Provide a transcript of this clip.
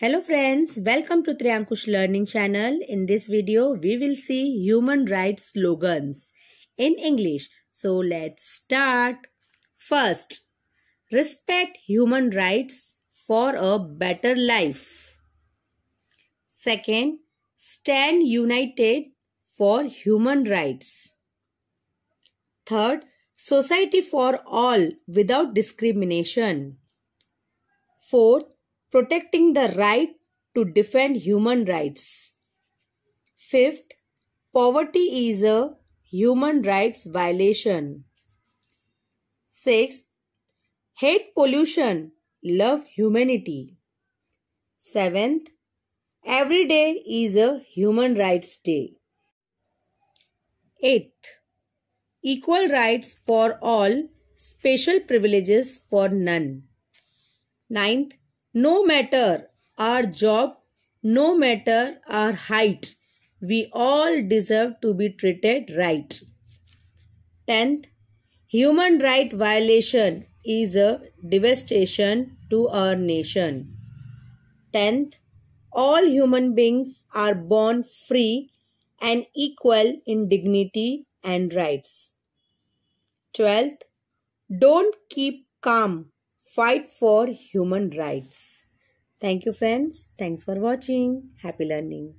Hello friends, welcome to Triankush Learning Channel. In this video, we will see human rights slogans in English. So let's start. First, respect human rights for a better life. Second, stand united for human rights. Third, society for all without discrimination. Fourth, protecting the right to defend human rights. Fifth, poverty is a human rights violation. Sixth, hate pollution, love humanity. Seventh, every day is a human rights day. Eighth, equal rights for all, special privileges for none. Ninth, no matter our job, no matter our height, we all deserve to be treated right. 10th, human right violation is a devastation to our nation. 10th, all human beings are born free and equal in dignity and rights. 12th, don't keep calm fight for human rights. Thank you friends. Thanks for watching. Happy learning.